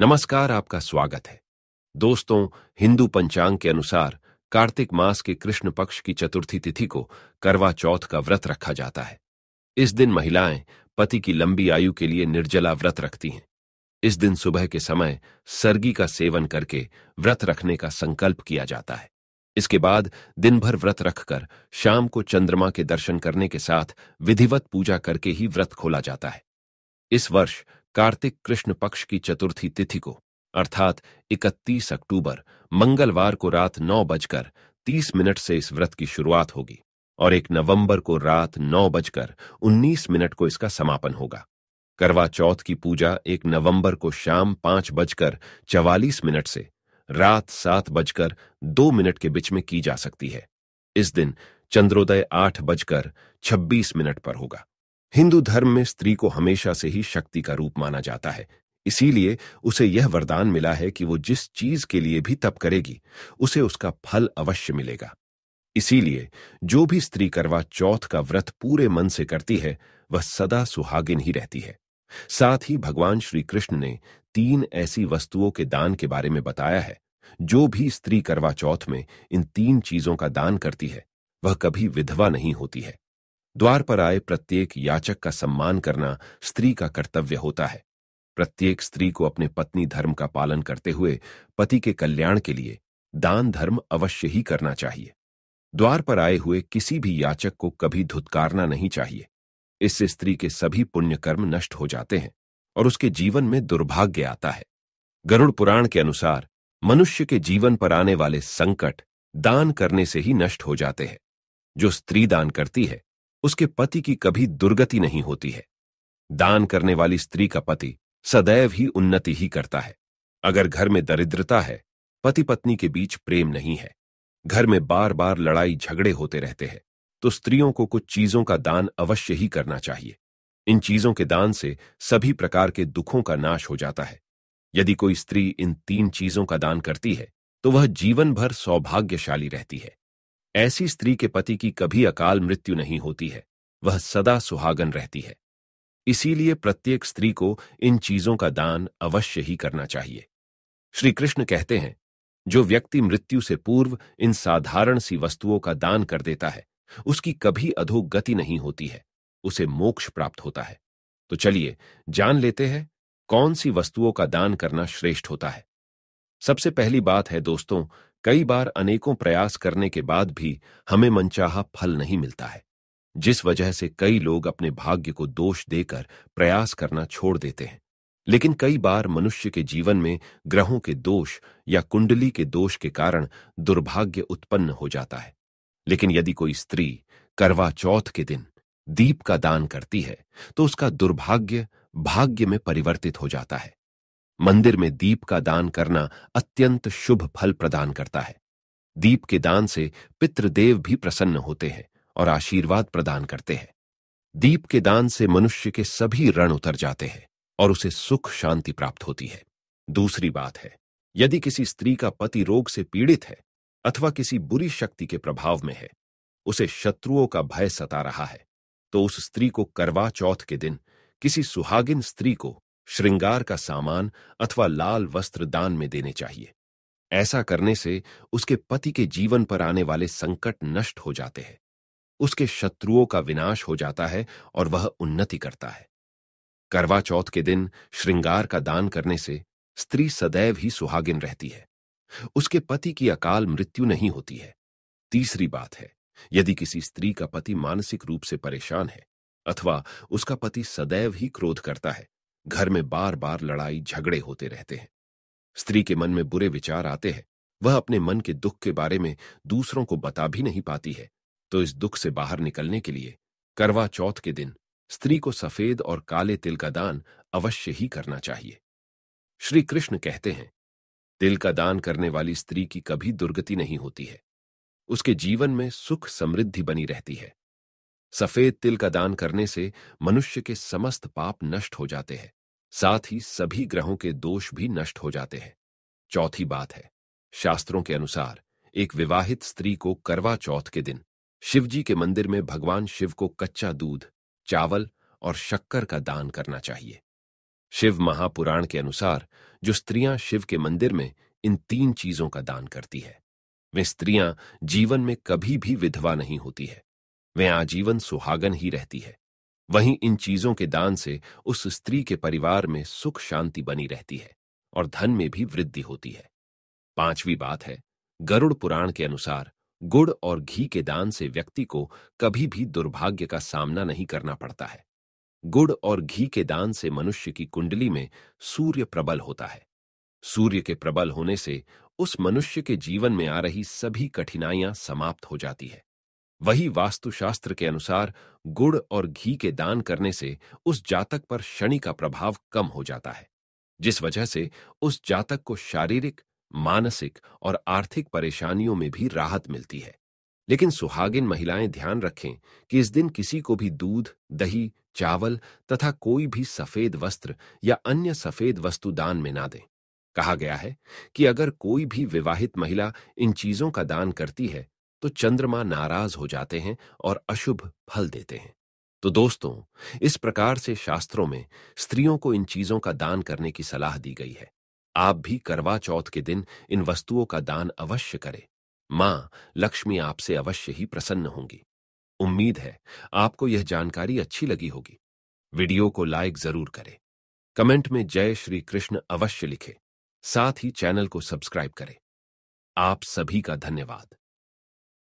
नमस्कार आपका स्वागत है दोस्तों हिंदू पंचांग के अनुसार कार्तिक मास के कृष्ण पक्ष की चतुर्थी तिथि को करवा चौथ का व्रत रखा जाता है इस दिन महिलाएं पति की लंबी आयु के लिए निर्जला व्रत रखती हैं इस दिन सुबह के समय सर्गी का सेवन करके व्रत रखने का संकल्प किया जाता है इसके बाद दिन भर व्रत रखकर शाम को चंद्रमा के दर्शन करने के साथ विधिवत पूजा करके ही व्रत खोला जाता है इस वर्ष कार्तिक कृष्ण पक्ष की चतुर्थी तिथि को अर्थात 31 अक्टूबर मंगलवार को रात नौ बजकर तीस मिनट से इस व्रत की शुरुआत होगी और एक नवंबर को रात नौ बजकर उन्नीस मिनट को इसका समापन होगा करवा चौथ की पूजा एक नवंबर को शाम पांच बजकर चवालीस मिनट से रात सात बजकर दो मिनट के बीच में की जा सकती है इस दिन चंद्रोदय आठ बजकर छब्बीस मिनट पर होगा हिंदू धर्म में स्त्री को हमेशा से ही शक्ति का रूप माना जाता है इसीलिए उसे यह वरदान मिला है कि वो जिस चीज के लिए भी तप करेगी उसे उसका फल अवश्य मिलेगा इसीलिए जो भी स्त्री करवा चौथ का व्रत पूरे मन से करती है वह सदा सुहागिन ही रहती है साथ ही भगवान श्री कृष्ण ने तीन ऐसी वस्तुओं के दान के बारे में बताया है जो भी स्त्री करवा चौथ में इन तीन चीजों का दान करती है वह कभी विधवा नहीं होती है द्वार पर आए प्रत्येक याचक का सम्मान करना स्त्री का कर्तव्य होता है प्रत्येक स्त्री को अपने पत्नी धर्म का पालन करते हुए पति के कल्याण के लिए दान धर्म अवश्य ही करना चाहिए द्वार पर आए हुए किसी भी याचक को कभी धुतकारना नहीं चाहिए इससे स्त्री के सभी पुण्य कर्म नष्ट हो जाते हैं और उसके जीवन में दुर्भाग्य आता है गरुड़ पुराण के अनुसार मनुष्य के जीवन पर आने वाले संकट दान करने से ही नष्ट हो जाते हैं जो स्त्री दान करती है उसके पति की कभी दुर्गति नहीं होती है दान करने वाली स्त्री का पति सदैव ही उन्नति ही करता है अगर घर में दरिद्रता है पति पत्नी के बीच प्रेम नहीं है घर में बार बार लड़ाई झगड़े होते रहते हैं तो स्त्रियों को कुछ चीजों का दान अवश्य ही करना चाहिए इन चीजों के दान से सभी प्रकार के दुखों का नाश हो जाता है यदि कोई स्त्री इन तीन चीजों का दान करती है तो वह जीवन भर सौभाग्यशाली रहती है ऐसी स्त्री के पति की कभी अकाल मृत्यु नहीं होती है वह सदा सुहागन रहती है इसीलिए प्रत्येक स्त्री को इन चीजों का दान अवश्य ही करना चाहिए श्री कृष्ण कहते हैं जो व्यक्ति मृत्यु से पूर्व इन साधारण सी वस्तुओं का दान कर देता है उसकी कभी अधोगति नहीं होती है उसे मोक्ष प्राप्त होता है तो चलिए जान लेते हैं कौन सी वस्तुओं का दान करना श्रेष्ठ होता है सबसे पहली बात है दोस्तों कई बार अनेकों प्रयास करने के बाद भी हमें मनचाहा फल नहीं मिलता है जिस वजह से कई लोग अपने भाग्य को दोष देकर प्रयास करना छोड़ देते हैं लेकिन कई बार मनुष्य के जीवन में ग्रहों के दोष या कुंडली के दोष के कारण दुर्भाग्य उत्पन्न हो जाता है लेकिन यदि कोई स्त्री करवा चौथ के दिन दीप का दान करती है तो उसका दुर्भाग्य भाग्य में परिवर्तित हो जाता है मंदिर में दीप का दान करना अत्यंत शुभ फल प्रदान करता है दीप के दान से पितृदेव भी प्रसन्न होते हैं और आशीर्वाद प्रदान करते हैं दीप के दान से मनुष्य के सभी रण उतर जाते हैं और उसे सुख शांति प्राप्त होती है दूसरी बात है यदि किसी स्त्री का पति रोग से पीड़ित है अथवा किसी बुरी शक्ति के प्रभाव में है उसे शत्रुओं का भय सता रहा है तो उस स्त्री को करवा चौथ के दिन किसी सुहागिन स्त्री को श्रृंगार का सामान अथवा लाल वस्त्र दान में देने चाहिए ऐसा करने से उसके पति के जीवन पर आने वाले संकट नष्ट हो जाते हैं उसके शत्रुओं का विनाश हो जाता है और वह उन्नति करता है करवा चौथ के दिन श्रृंगार का दान करने से स्त्री सदैव ही सुहागिन रहती है उसके पति की अकाल मृत्यु नहीं होती है तीसरी बात है यदि किसी स्त्री का पति मानसिक रूप से परेशान है अथवा उसका पति सदैव ही क्रोध करता है घर में बार बार लड़ाई झगड़े होते रहते हैं स्त्री के मन में बुरे विचार आते हैं वह अपने मन के दुख के बारे में दूसरों को बता भी नहीं पाती है तो इस दुख से बाहर निकलने के लिए करवा चौथ के दिन स्त्री को सफेद और काले तिल का दान अवश्य ही करना चाहिए श्री कृष्ण कहते हैं तिल का दान करने वाली स्त्री की कभी दुर्गति नहीं होती है उसके जीवन में सुख समृद्धि बनी रहती है सफेद तिल का दान करने से मनुष्य के समस्त पाप नष्ट हो जाते हैं साथ ही सभी ग्रहों के दोष भी नष्ट हो जाते हैं चौथी बात है शास्त्रों के अनुसार एक विवाहित स्त्री को करवा चौथ के दिन शिवजी के मंदिर में भगवान शिव को कच्चा दूध चावल और शक्कर का दान करना चाहिए शिव महापुराण के अनुसार जो स्त्रियां शिव के मंदिर में इन तीन चीजों का दान करती है वे स्त्रियां जीवन में कभी भी विधवा नहीं होती है वे आजीवन सुहागन ही रहती है वहीं इन चीजों के दान से उस स्त्री के परिवार में सुख शांति बनी रहती है और धन में भी वृद्धि होती है पांचवी बात है गरुड़ पुराण के अनुसार गुड़ और घी के दान से व्यक्ति को कभी भी दुर्भाग्य का सामना नहीं करना पड़ता है गुड़ और घी के दान से मनुष्य की कुंडली में सूर्य प्रबल होता है सूर्य के प्रबल होने से उस मनुष्य के जीवन में आ रही सभी कठिनाइयां समाप्त हो जाती है वही वास्तुशास्त्र के अनुसार गुड़ और घी के दान करने से उस जातक पर शनि का प्रभाव कम हो जाता है जिस वजह से उस जातक को शारीरिक मानसिक और आर्थिक परेशानियों में भी राहत मिलती है लेकिन सुहागिन महिलाएं ध्यान रखें कि इस दिन किसी को भी दूध दही चावल तथा कोई भी सफेद वस्त्र या अन्य सफेद वस्तु दान में ना दें कहा गया है कि अगर कोई भी विवाहित महिला इन चीजों का दान करती है तो चंद्रमा नाराज हो जाते हैं और अशुभ फल देते हैं तो दोस्तों इस प्रकार से शास्त्रों में स्त्रियों को इन चीजों का दान करने की सलाह दी गई है आप भी करवा चौथ के दिन इन वस्तुओं का दान अवश्य करें मां लक्ष्मी आपसे अवश्य ही प्रसन्न होंगी उम्मीद है आपको यह जानकारी अच्छी लगी होगी वीडियो को लाइक जरूर करें कमेंट में जय श्री कृष्ण अवश्य लिखें साथ ही चैनल को सब्सक्राइब करें आप सभी का धन्यवाद